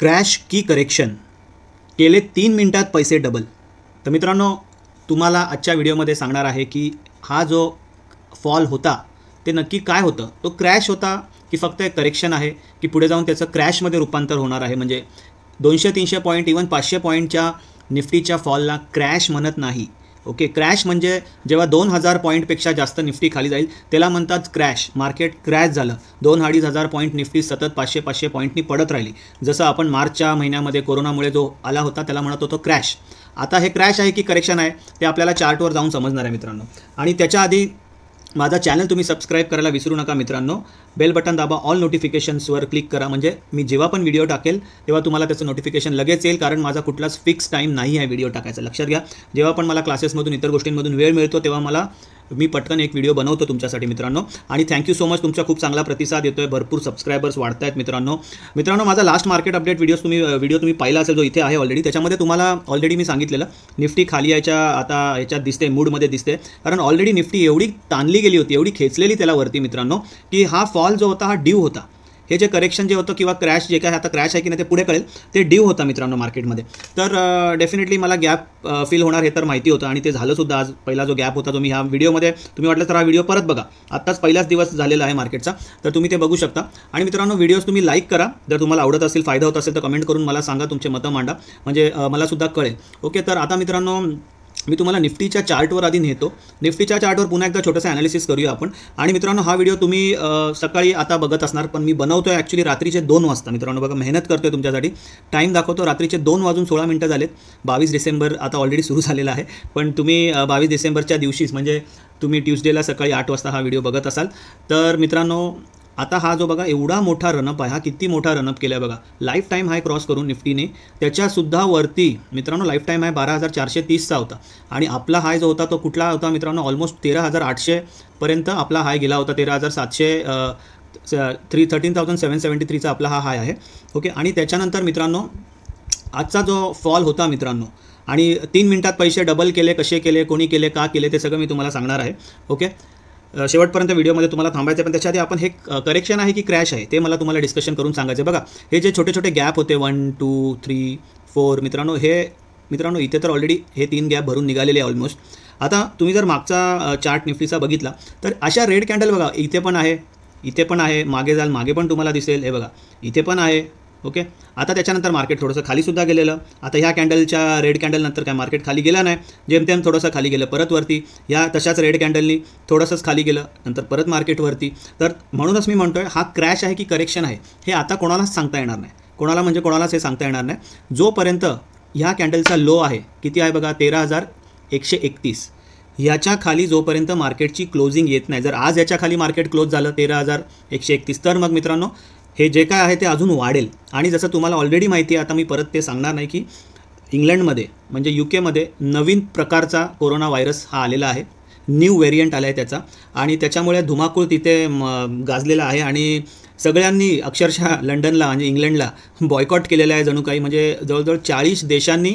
crash की correction केले तीन मिनटात पैसे डबल तर मित्रांनो तुम्हाला आजच्या व्हिडिओमध्ये सांगणार आहे की हा जो फॉल होता ते नक्की काय होतं तो क्रॅश होता की फक्त एक करेक्शन आहे की पुढे जाऊन त्याचं क्रॅशमध्ये रूपांतर होणार आहे म्हणजे दोनशे तीनशे पॉईंट इवन पाचशे पॉईंटच्या निफ्टीच्या फॉलला क्रॅश म्हणत नाही ओके क्रॅश म्हणजे जेव्हा दोन हजार पॉईंटपेक्षा जास्त निफ्टी खाली जाईल त्याला म्हणतात क्रॅश मार्केट क्रॅश झालं दोन अडीच हजार पॉईंट निफ्टी सतत पाचशे पाचशे पॉईंटनी पडत राहिली जसं आपण मार्चच्या महिन्यामध्ये कोरोनामुळे जो आला होता त्याला म्हणत होतो क्रॅश आता हे क्रॅश आहे की करेक्शन आहे ते आपल्याला चार्टवर जाऊन समजणार आहे मित्रांनो आणि त्याच्या आधी माझा चॅनल तुम्ही सबस्क्राईब करायला विसरू नका मित्रांनो बेल बटन दाबा ऑल नोटिफिकेशन्सवर क्लिक करा म्हणजे मी जेव्हा पण व्हिडिओ टाकेल तेव्हा तुम्हाला त्याचं नोटिफिकेशन लगेच येईल कारण माझा कुठलाच फिक्स टाईम नाही आहे व्हिडिओ टाकायचा लक्षात घ्या जेव्हा पण मला क्लासेसमधून इतर गोष्टींमधून वेळ मिळतो तेव्हा मला मी पटकन एक व्हिडिओ बनवतो तुमच्यासाठी मित्रांनो आणि थँक्यू सो मच तुमचा खूप चांगला प्रतिसाद येतोय भरपूर सबस्क्रायबर्स वाढत आहेत मित्रांनो मित्रांनो माझा लास्ट मार्केट अपडेट व्हिडिओ तुम्ही व्हिडिओ तुम्ही पाहिला असेल जो इथे आहे ऑलरेडी त्याच्यामध्ये तुम्हाला ऑलरेडी मी सांगितलेलं निफ्टी खाली याच्या आता याच्यात दिसते मूडमध्ये दिसते कारण ऑलरेडी निफ्टी एवढी ताणली गेली होती एवढी खेचलेली त्याला वरती मित्रांनो की हा कॉल जो होता हा ड्यू होता हे जे करेक्शन जे होतं किंवा क्रॅश जे काय आता क्रॅश आहे की नाही ते पुढे कळेल ते ड्यू होता मित्रांनो मार्केटमध्ये तर डेफिनेटली मला गॅप फील होणार हे तर माहिती होतं आणि ते झालंसुद्धा आज पहिला जो गॅप होता तुम्ही ह्या व्हिडिओमध्ये तुम्ही वाटलं तर हा व्हिडिओ परत बघा आत्ताच पहिलाच दिवस झालेला आहे मार्केटचा तर तुम्ही ते बघू शकता आणि मित्रांनो व्हिडिओज तुम्ही लाईक करा जर तुम्हाला आवडत असेल फायदा होत असेल तर कमेंट करून मला सांगा तुमचे मतं मांडा म्हणजे मला सुद्धा कळेल ओके तर आता मित्रांनो मी तुम्हाला निफ्टीच्या चार्टवर आधी नेतो निफ्टीच्या चार्टवर पुन्हा एकदा छोटंसं ॲनालिसिस करूया आपण आणि मित्रांनो हा व्हिडिओ तुम्ही सकाळी आता बघत असणार पण मी बनवतो आहे ॲक्च्युली रात्रीचे दोन वाजता मित्रांनो बघा मेहनत करतो आहे तुमच्यासाठी टाईम दाखवतो रात्रीचे दोन वाजून सोळा मिनटं झालेत बावीस डिसेंबर आता ऑलरेडी सुरू झालेला आहे पण तुम्ही बावीस डिसेंबरच्या दिवशीच म्हणजे तुम्ही ट्यूसडेला सकाळी आठ वाजता हा व्हिडिओ बघत असाल तर मित्रांनो आता हा जो बघा एवढा मोठा रनअप आहे हा किती मोठा रनअप केला आहे बघा लाईफ टाईम हाय क्रॉस करून निफ्टीने त्याच्यासुद्धा वरती मित्रांनो लाईफ टाईम हाय बारा हजार चारशे तीसचा होता आणि आपला हाय जो होता तो कुठला होता मित्रांनो ऑलमोस्ट तेरा हजार आठशेपर्यंत आपला हाय गेला होता तेरा हजार सातशे three thirteen thousand seven seventy थ्रीचा आपला हा हाय आहे ओके आणि त्याच्यानंतर मित्रांनो आजचा जो फॉल होता मित्रांनो आणि तीन मिनटात पैसे डबल केले कसे केले कोणी केले का केले ते सगळं मी तुम्हाला सांगणार आहे ओके शेवटपर्यंत व्हिडिओमध्ये तुम्हाला थांबायचं पण त्याच्या आपण हे करेक्शन आहे की क्रॅश आहे ते मला तुम्हाला डिस्कशन करून सांगायचं बघा हे जे छोटे छोटे गॅप होते वन टू थ्री फोर मित्रांनो हे मित्रांनो इथे तर ऑलरेडी हे तीन गॅप भरून निघालेले ऑलमोस्ट आता तुम्ही जर मागचा चार्ट निफ्टीचा बघितला तर अशा रेड कॅन्डल बघा इथे पण आहे इथे पण आहे मागे जाल मागे पण तुम्हाला दिसेल हे बघा इथे पण आहे ओके आता त्याच्यानंतर मार्केट थोडंसं खालीसुद्धा गेलेलं आता ह्या कॅन्डलच्या रेड कॅन्डलनंतर काय मार्केट खाली गेलं नाही जेमतेम थोडंसं खाली गेलं परत वरती ह्या तशाच रेड कॅन्डलनी थोडंसंच खाली गेलं नंतर परत मार्केटवरती तर म्हणूनच मी म्हणतो आहे हा क्रॅश आहे की करेक्शन आहे हे आता कोणालाच सांगता येणार नाही कोणाला म्हणजे कोणालाच हे सांगता येणार नाही जोपर्यंत ह्या कॅन्डलचा लो आहे किती आहे बघा तेरा हजार एकशे एकतीस ह्याच्या खाली जोपर्यंत मार्केटची क्लोजिंग येत नाही जर आज याच्या खाली मार्केट क्लोज झालं तेरा हजार एकशे एकतीस तर मग मित्रांनो हे जे काय आहे ते अजून वाढेल आणि जसं तुम्हाला ऑलरेडी माहिती आहे आता मी परत ते सांगणार नाही की इंग्लंडमध्ये म्हणजे यू केमध्ये नवीन प्रकारचा कोरोना व्हायरस हा आलेला आहे न्यू व्हेरियंट आला आहे त्याचा आणि त्याच्यामुळे धुमाकूळ तिथे गाजलेला आहे आणि सगळ्यांनी अक्षरशः लंडनला म्हणजे इंग्लंडला बॉयकॉट केलेला आहे जणू काही म्हणजे जवळजवळ चाळीस देशांनी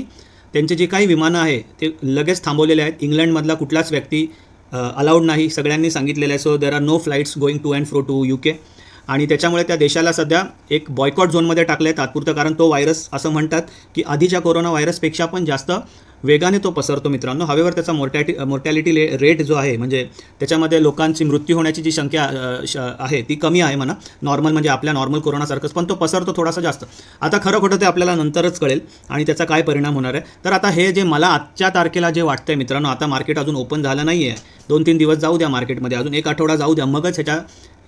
त्यांचे जे काही विमानं आहे ते लगेच थांबवलेले आहेत इंग्लंडमधला कुठलाच व्यक्ती अलाउड नाही सगळ्यांनी सांगितलेलं आहे so there are no flights going to and fro to UK आणि त्याच्यामुळे त्या देशाला सध्या एक बॉयकॉट झोनमध्ये टाकलं आहे तात्पुरतं कारण तो व्हायरस असं म्हणतात की आधीच्या कोरोना व्हायरसपेक्षा पण जास्त वेगाने तो पसरतो मित्रांनो हवेवर त्याचा मोर्टॅटी मोर्टॅलिटी रेट जो आहे म्हणजे त्याच्यामध्ये लोकांची मृत्यू होण्याची जी संख्या आहे ती कमी आहे म्हणा नॉर्मल म्हणजे आपल्या नॉर्मल कोरोनासारखंच पण तो पसरतो थोडासा जास्त आता खरं खोटं ते आपल्याला नंतरच कळेल आणि त्याचा काय परिणाम होणार आहे तर आता हे जे मला आजच्या तारखेला जे वाटतं आहे मित्रांनो आता मार्केट अजून ओपन झालं नाही आहे दोन तीन दिवस जाऊ द्या मार्केटमध्ये अजून एक आठवडा जाऊ द्या मगच ह्याच्या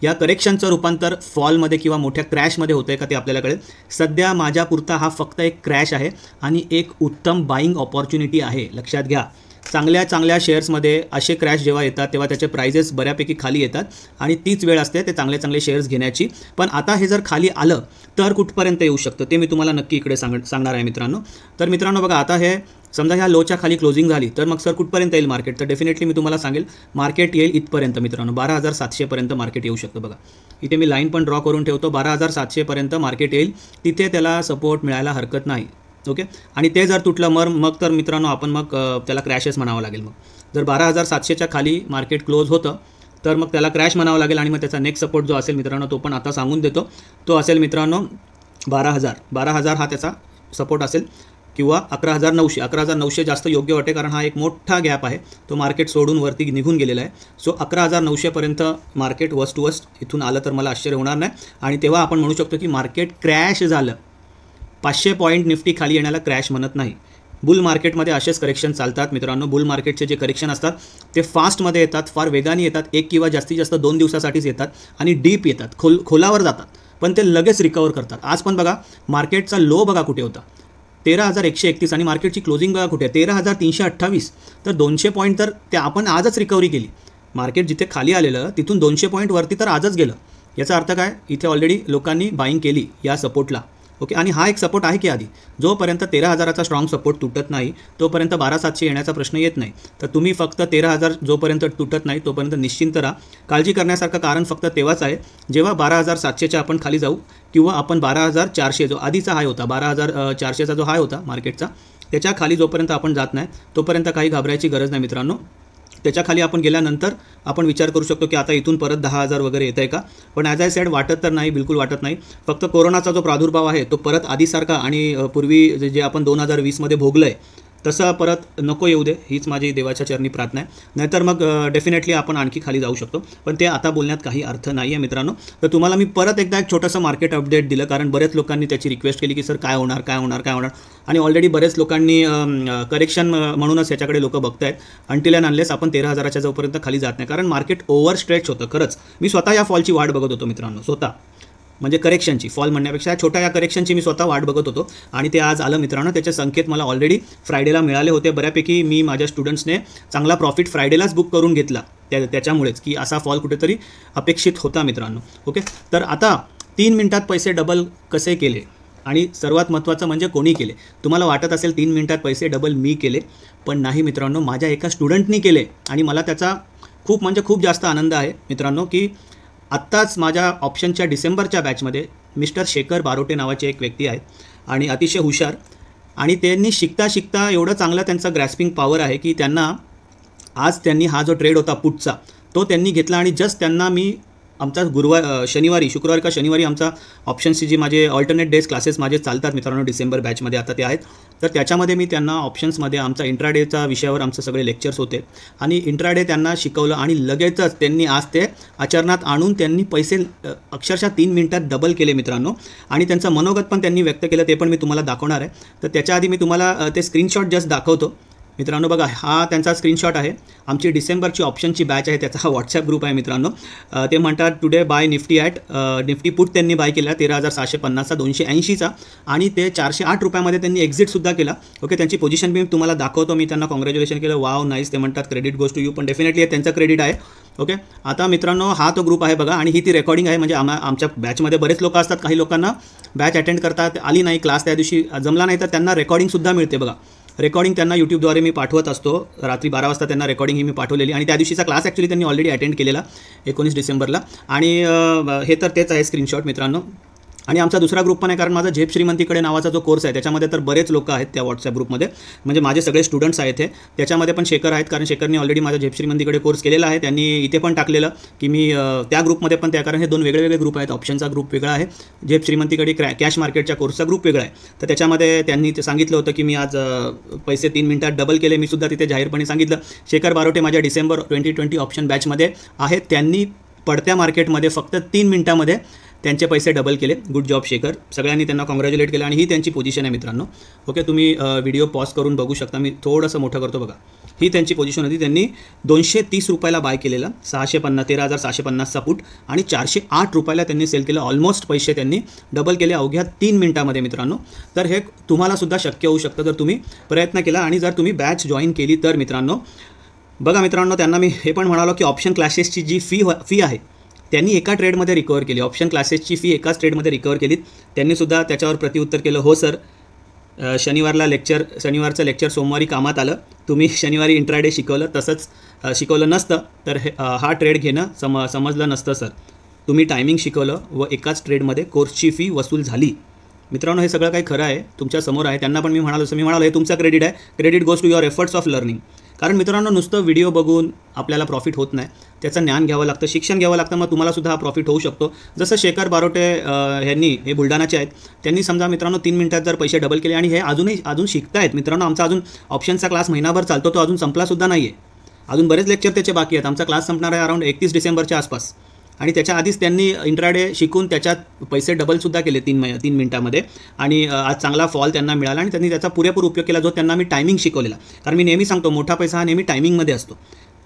या करेक्शनचं रूपांतर फॉलमध्ये किंवा मोठ्या क्रॅशमध्ये होतं आहे का ते आपल्याला कळेल सध्या माझ्यापुरता हा फक्त एक क्रॅश आहे आणि एक उत्तम बाईंग ऑपॉर्च्युनिटी आहे लक्षात घ्या चांगल्या चांगल्या शेअर्समध्ये असे क्रॅश जेव्हा येतात तेव्हा त्याचे प्राइजेस बऱ्यापैकी खाली येतात आणि तीच वेळ असते ते चांगले चांगले शेअर्स घेण्याची पण आता हे जर खाली आलं तर कुठपर्यंत येऊ शकतं ते मी तुम्हाला नक्की इकडे सांग सांगणार आहे मित्रांनो तर मित्रांनो बघा आता हे समजा ह्या लोच्या खाली क्लोजिंग झाली तर मग सर कुठपर्यंत येईल मार्केट तर डेफिनेटली मी तुम्हाला सांगेल मार्केट येईल इथपर्यंत मित्रांनो बारा हजार सातशेपर्यंत मार्केट येऊ शकतं बघा इथे मी लाईन पण ड्रॉ करून ठेवतो बारा हजार सातशेपर्यंत मार्केट येईल तिथे त्याला सपोर्ट मिळायला हरकत नाही ओके आणि ते जर तुटलं मर मग तर मित्रांनो आपण मग त्याला क्रॅशेस म्हणावं लागेल मग जर बारा हजार सातशेच्या खाली मार्केट क्लोज होतं तर मग त्याला क्रॅश म्हणावं लागेल आणि मग त्याचा नेक्स्ट सपोर्ट जो असेल मित्रांनो तो पण आता सांगून देतो तो असेल मित्रांनो बारा हजार बारा हजार हा त्याचा सपोर्ट असेल किंवा अकरा हजार नऊशे अकरा हजार नऊशे जास्त योग्य वाटे कारण हा एक मोठा गॅप आहे तो मार्केट सोडून वरती निघून गेलेला आहे सो अकरा हजार नऊशेपर्यंत मार्केट वस्ट टू वस्ट इथून आलं तर मला आश्चर्य होणार नाही आणि तेव्हा आपण म्हणू शकतो की मार्केट क्रॅश झालं पाचशे पॉईंट निफ्टी खाली येण्याला क्रॅश म्हणत नाही बुल मार्केटमध्ये असेच करेक्शन चालतात मित्रांनो बुल मार्केटचे जे करेक्शन असतात ते फास्टमध्ये येतात फार वेगाने येतात एक किंवा जास्तीत जास्त दोन दिवसासाठीच येतात आणि डीप येतात खोल खोलावर जातात पण ते लगेच रिकवर करतात आज पण बघा मार्केटचा लो बघा कुठे होता तेरा हजार एकशे एकतीस आणि मार्केटची क्लोजिंग बघा कुठे तेरा हजार तीनशे अठ्ठावीस तर दोनशे पॉईंट तर ते आपण आजच रिकव्हरी केली मार्केट जिथे खाली आलेलं तिथून दोनशे वरती तर आजच गेलं याचा अर्थ काय इथे ऑलरेडी लोकांनी बाईंग केली या सपोर्टला ओके आणि हा एक सपोर्ट आहे की आधी जोपर्यंत तेरा हजाराचा स्ट्रॉंग सपोर्ट तुटत नाही तोपर्यंत बारा सातशे येण्याचा प्रश्न येत नाही तर तुम्ही फक्त तेरा हजार जोपर्यंत तुटत नाही तोपर्यंत निश्चिंत राहा काळजी करण्यासारखं कारण फक्त तेव्हाच आहे जेव्हा बारा हजार सातशेच्या आपण खाली जाऊ किंवा आपण बारा हजार चारशे जो आधीचा हाय होता बारा हजार चारशेचा जो हाय होता मार्केटचा त्याच्या खाली जोपर्यंत आपण जात नाही तोपर्यंत काही घाबरायची गरज नाही मित्रांनो त्याच्याखाली आपण गेल्यानंतर आपण विचार करू शकतो की आता इथून परत दहा हजार वगैरे येत आहे का पण ॲज आय सॅड वाटत तर नाही बिलकुल वाटत नाही फक्त कोरोनाचा जो प्रादुर्भाव आहे तो परत आधीसारखा आणि पूर्वी जे आपण दोन हजार वीसमध्ये भोगलं आहे तसं परत नको येऊ दे हीच माझी देवाच्या चरणी प्रार्थना आहे नाहीतर मग डेफिनेटली आपण आणखी खाली जाऊ शकतो पण ते आता बोलण्यात काही अर्थ नाही आहे मित्रांनो तर तुम्हाला मी परत एकदा एक छोटंसं मार्केट अपडेट दिलं कारण बऱ्याच लोकांनी त्याची रिक्वेस्ट केली की सर काय होणार काय होणार काय होणार आणि ऑलरेडी बरेच लोकांनी करेक्शन म्हणूनच याच्याकडे लोक बघत आहेत अंटिल अँड अनलेस आपण तेरा हजाराच्या जोपर्यंत खाली जात नाही कारण मार्केट ओव्हर स्ट्रेच होतं खरंच मी स्वतः या फॉलची वाट बघत होतो मित्रांनो स्वतः म्हणजे करेक्शनची फॉल म्हणण्यापेक्षा छोट्या या करेक्शनची मी स्वतः वाट बघत होतो आणि ते आज आलं मित्रांनो त्याचे संकेत मला ऑलरेडी फ्रायडेला मिळाले होते बऱ्यापैकी मी माझ्या स्टुडंट्सने चांगला प्रॉफिट फ्रायडेलाच बुक करून घेतला त्या त्याच्यामुळेच की असा फॉल कुठेतरी अपेक्षित होता मित्रांनो ओके तर आता तीन मिनटात पैसे डबल कसे केले आणि सर्वात महत्त्वाचं म्हणजे कोणी केले तुम्हाला वाटत असेल तीन मिनटात पैसे डबल मी केले पण नाही मित्रांनो माझ्या एका स्टुडंटनी केले आणि मला त्याचा खूप म्हणजे खूप जास्त आनंद आहे मित्रांनो की आत्ताच माझ्या ऑप्शनच्या डिसेंबरच्या बॅचमध्ये मिस्टर शेखर बारोटे नावाचे एक व्यक्ती आहेत आणि अतिशय हुशार आणि त्यांनी शिकता शिकता एवढं चांगला त्यांचा ग्रॅस्पिंग पॉवर आहे की त्यांना आज त्यांनी हा जो ट्रेड होता पुटचा तो त्यांनी घेतला आणि जस्ट त्यांना मी आमचा गुरुवार शनिवारी शुक्रवार का शनिवारी आमचा ऑप्शन्सची जी माझे ऑल्टरनेट डेज क्लासेस माझे चालतात मित्रांनो डिसेंबर बॅचमध्ये आता ते आहेत तर त्याच्यामध्ये मी त्यांना ऑप्शन्समध्ये आमचा इंट्राडेचा विषयावर आमचे सगळे लेक्चर्स होते आणि इंट्राडे त्यांना शिकवलं आणि लगेचच त्यांनी आज ते आचरणात आणून त्यांनी पैसे अक्षरशः तीन मिनटात डबल केले मित्रांनो आणि त्यांचं मनोगत पण त्यांनी व्यक्त केलं ते पण मी तुम्हाला दाखवणार आहे तर त्याच्या आधी मी तुम्हाला ते स्क्रीनशॉट जस्ट दाखवतो मित्रांनो बघा हा त्यांचा स्क्रीनशॉट आहे आमची डिसेंबरची ऑप्शनची बॅच आहे त्याचा हा व्हॉट्सअप ग्रुप आहे मित्रांनो ते म्हणतात today buy Nifty at Nifty put त्यांनी बाय केला तेरा हजार सहाशे पन्नासचा दोनशे ऐंशीचा आणि ते चारशे आठ रुपयामध्ये त्यांनी एक्झिटसुद्धा केला ओके त्यांची पोझिशन मी तुम्हाला दाखवतो मी त्यांना कॉंग्रॅच्युलेशन केलं वाव नाईस ते म्हणतात क्रेडिट गोष्ट यू पण डेफिनेटली त्यांचा क्रेडिट आहे ओके आता मित्रांनो हा तो ग्रुप आहे बघा आणि ही ती रेकॉर्डिंग आहे म्हणजे आम्हा आमच्या बॅचमध्ये बरेच लोक असतात काही लोकांना बॅच अटेंड करतात आली नाही क्लास त्या दिवशी जमला नाही तर त्यांना रेकॉर्डिंगसुद्धा मिळते बघा रेकॉर्डिंग त्यांना यूट्यूबद्वारे मी पाठवत असतो रात्री बारा वाजता त्यांना रेकॉर्डिंग ही मी पाठवलेली आणि त्या दिवशीचा क्लास ॲक्च्युली त्यांनी ऑलरेडी अटेंड केलेला एकोणीस डिसेंबरला आणि हे तर तेच आहे स्क्रीनशॉट मित्रांनो आणि आमचा दुसरा ग्रुप पण आहे कारण माझा झेप श्रीमंतीकडे नावाचा जो कोर्स आहे त्याच्यामध्ये तर बरेच लोक आहेत त्या व्हॉट्सअप ग्रुपमध्ये म्हणजे माझे सगळे स्टुडंट्स आहेत हे त्याच्यामध्ये पण शेखर आहेत कारण शेखरने ऑलरेडी माझा झेप श्रीमंतीकडे कोर्स केलेला आहे त्यांनी इथे पण टाकलेलं की मी त्या ग्रुपमध्ये पण त्या कारण हे दोन वेगळेवेगळे ग्रुप आहेत ऑप्शनचा ग्रुप वेगळा आहे झेप श्रीमंतीकडे क्रॅ कॅश मार्केटच्या कोर्सचा ग्रुप वेगळा आहे तर त्याच्यामध्ये त्यांनी ते सांगितलं होतं की मी आज पैसे तीन मिनिटात डबल केले मी सुद्धा तिथे जाहीरपणे सांगितलं शेखर बारोटे माझ्या डिसेंबर ट्वेंटी ट्वेंटी ऑप्शन बॅचमध्ये आहेत त्यांनी पडत्या मार्केटमध्ये फक्त तीन मिनिटामध्ये त्यांचे पैसे डबल केले गुड जॉब शेखर सगळ्यांनी त्यांना कॉंग्रॅच्युलेट केलं आणि ही त्यांची पोझिशन आहे मित्रांनो ओके तुम्ही व्हिडिओ पॉज करून बघू शकता मी थोडंसं मोठं करतो बघा ही त्यांची पोझिशन होती त्यांनी दोनशे तीस रुपयाला बाय केलेला सहाशे पन्नास तेरा हजार सहाशे पन्नासचा फूट आणि चारशे आठ रुपयाला त्यांनी सेल केलं ऑलमोस्ट पैसे त्यांनी डबल केले अवघ्या तीन मिनिटामध्ये मित्रांनो तर हे तुम्हालासुद्धा शक्य होऊ शकतं जर तुम्ही प्रयत्न केला आणि जर तुम्ही बॅच जॉईन केली तर मित्रांनो बघा मित्रांनो त्यांना मी हे पण म्हणालो की ऑप्शन क्लासेसची जी फी फी हो, आहे त्यांनी एका ट्रेडमध्ये रिकवर केली ऑप्शन क्लासेसची फी एकाच ट्रेडमध्ये रिकवर केली त्यांनीसुद्धा त्याच्यावर प्रतिउत्तर केलं हो सर शनिवारला लेक्चर शनिवारचं लेक्चर सोमवारी कामात आलं तुम्ही शनिवारी इंट्राडे शिकवलं तसंच शिकवलं नसतं तर हे हा ट्रेड घेणं सम समजलं नसतं सर तुम्ही टायमिंग शिकवलं व एकाच ट्रेडमध्ये कोर्सची फी वसूल झाली मित्रांनो हे सगळं काही खरं आहे तुमच्यासमोर आहे त्यांना पण मी म्हणालो असं मी म्हणालो हे तुमचा क्रेडिट आहे credit goes to your efforts of learning कारण मित्रांनो नुसतं व्हिडिओ बघून आपल्याला प्रॉफिट होत नाही त्याचं ज्ञान घ्यावं लागतं शिक्षण घ्यावं लागतं मग तुम्हाला सुद्धा हा प्रॉफिट होऊ शकतो जसं शेखर बारोटे ह्यांनी हे बुलढाणाचे आहेत त्यांनी समजा मित्रांनो तीन मिनिटात जर पैसे डबल केले आणि हे अजूनही अजून शिकतायत मित्रांनो आमचा अजून ऑप्शनचा क्लास महिनाभर चालतो तो अजून संपलासुद्धा नाही आहे अजून बरेच लेक्चर त्याचे बाकी आहेत आमचा क्लास संपणार आहे अराउंड एकतीस डिसेंबरच्या आसपास आणि त्याच्या आधीच त्यांनी इंट्राडे शिकून त्याच्यात पैसे डबलसुद्धा केले तीन मै तीन मिनटामध्ये आणि आज चांगला फॉल त्यांना मिळाला आणि त्यांनी त्याचा पुरेपूर उपयोग केला जो त्यांना मी टायमिंग शिकवलेला कारण मी नेहमी सांगतो मोठा पैसा हा नेहमी टायमिंगमध्ये असतो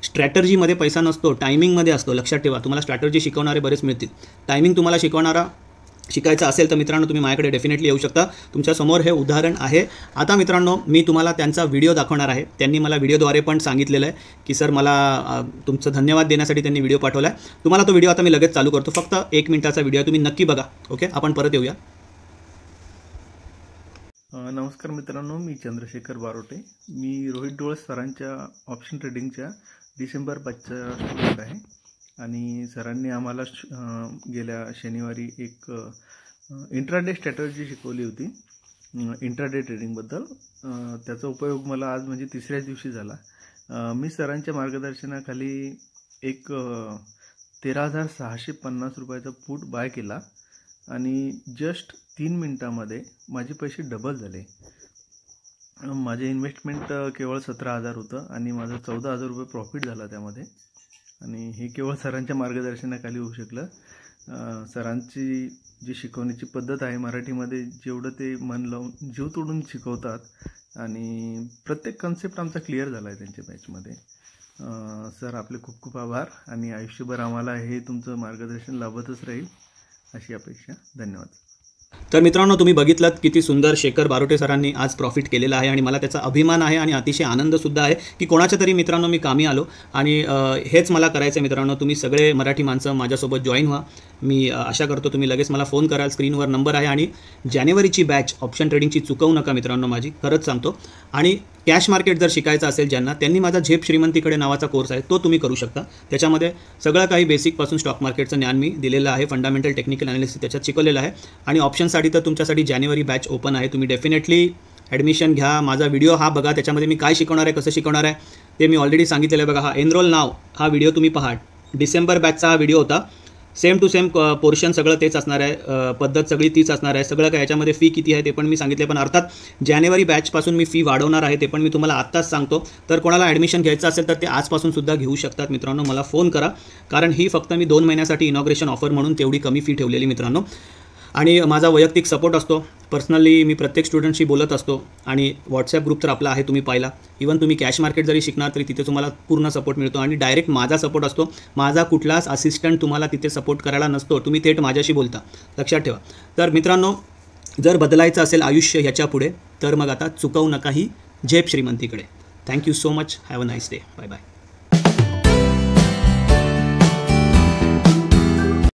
स्ट्रॅटर्जीमध्ये पैसा नसतो टायमिंगमध्ये असतो लक्षात ठेवा तुम्हाला स्ट्रॅटर्जी शिकवणारे बरेच मिळतील टायमिंग तुम्हाला शिकवणारा शिकायचं असेल तर मित्रांनो तुम्ही माझ्याकडे डेफिनेटली येऊ शकता तुमच्यासमोर हे उदाहरण आहे आता मित्रांनो मी तुम्हाला त्यांचा व्हिडिओ दाखवणार आहे त्यांनी मला व्हिडिओद्वारे पण सांगितलेलं आहे की सर मला तुमचं धन्यवाद देण्यासाठी त्यांनी व्हिडिओ पाठवला आहे तुम्हाला तो व्हिडिओ आता मी लगेच चालू करतो फक्त एक मिनिटाचा व्हिडिओ तुम्ही नक्की बघा ओके आपण परत येऊया नमस्कार मित्रांनो मी चंद्रशेखर बारोटे मी रोहित डोळ सरांच्या ऑप्शन ट्रेडिंगच्या डिसेंबर पाचच्या आहे आणि सरांनी आम्हाला गेल्या शनिवारी एक इंट्राडे स्ट्रॅटर्जी शिकवली होती इंट्राडे ट्रेडिंगबद्दल त्याचा उपयोग मला आज म्हणजे तिसऱ्याच दिवशी झाला मी सरांच्या मार्गदर्शनाखाली एक तेरा हजार सहाशे पन्नास रुपयाचा फूट बाय केला आणि जस्ट तीन मिनटामध्ये माझे पैसे डबल झाले माझे इन्व्हेस्टमेंट केवळ सतरा हजार होतं आणि माझं चौदा हजार रुपये प्रॉफिट झाला त्यामध्ये आणि हे केवळ सरांच्या मार्गदर्शनाखाली होऊ शकलं सरांची जी शिकवण्याची पद्धत आहे मराठीमध्ये जेवढं ते मन लावून जीव तोडून शिकवतात आणि प्रत्येक कन्सेप्ट आमचा क्लिअर झाला आहे त्यांच्या बॅचमध्ये सर आपले खूप खूप आभार आणि आयुष्यभर आम्हाला हे तुमचं मार्गदर्शन लाभतच राहील अशी अपेक्षा धन्यवाद तर मित्रांनो तुम्ही बघितलात किती सुंदर शेखर बारोटे सरांनी आज प्रॉफिट केलेला आहे आणि मला त्याचा अभिमान आहे आणि अतिशय आनंदसुद्धा आहे की कोणाच्या तरी मित्रांनो मी कामी आलो आणि हेच मला करायचं आहे मित्रांनो तुम्ही सगळे मराठी माणसं माझ्यासोबत जॉईन व्हा मी आशा करतो तुम्ही लगेच मला फोन कराल स्क्रीनवर नंबर आहे आणि जानेवारीची बॅच ऑप्शन ट्रेडिंगची चुकवू नका मित्रांनो माझी खरंच सांगतो आणि कॅश मार्केट जर शिकायचं असेल ज्यांना त्यांनी माझा झेप श्रीमंतीकडे नावाचा कोर्स आहे तो तुम्ही करू शकता त्याच्यामध्ये सगळं काही बेसिकपासून स्टॉक मार्केटचं ज्ञान मी दिलेलं आहे फंडामेंटल टेक्निकल अनालिसिस त्याच्यात शिकवलेलं आहे आणि ऑप्शनसाठी तर तुमच्यासाठी जानेवारी बॅच ओपन आहे तुम्ही डेफिनेटली ॲडमिशन घ्या माझा व्हिडिओ हा बघा त्याच्यामध्ये मी काय शिकवणार आहे कसं शिकवणार आहे ते मी ऑलरेडी सांगितलेलं आहे बघा हा एनरोल नाव हा व्हिडिओ तुम्ही पहा डिसेंबर बॅचचा हा व्हिडिओ होता सेम टू सेम पोर्शन सगळं तेच असणार आहे पद्धत सगळी तीच असणार आहे सगळं काय याच्यामध्ये फी किती आहे ते पण मी सांगितले पण अर्थात जानेवारी बॅचपासून मी फी वाढवणार आहे ते पण मी तुम्हाला आत्ताच सांगतो तर कोणाला ॲडमिशन घ्यायचं असेल तर ते आजपासून सुद्धा घेऊ शकतात मित्रांनो मला फोन करा कारण ही फक्त मी दोन महिन्यासाठी इनॉग्रेशन ऑफर म्हणून तेवढी कमी फी ठेवलेली मित्रांनो आणि माझा वैयक्तिक सपोर्ट असतो पर्सनली मी प्रत्येक स्टुडंटशी बोलत असतो आणि व्हॉट्सअप ग्रुप तर आपला आहे तुम्ही पाहिला इवन तुम्ही कॅश मार्केट जरी शिकणार तरी तिथे तुम्हाला पूर्ण सपोर्ट मिळतो आणि डायरेक्ट माझा सपोर्ट असतो माझा कुठलाच असिस्टंट तुम्हाला तिथे सपोर्ट करायला नसतो तुम्ही थेट माझ्याशी बोलता लक्षात ठेवा तर मित्रांनो जर बदलायचं असेल आयुष्य ह्याच्यापुढे तर मग आता चुकवू नका ही झेप श्रीमंतीकडे thank you so much have a nice day bye bye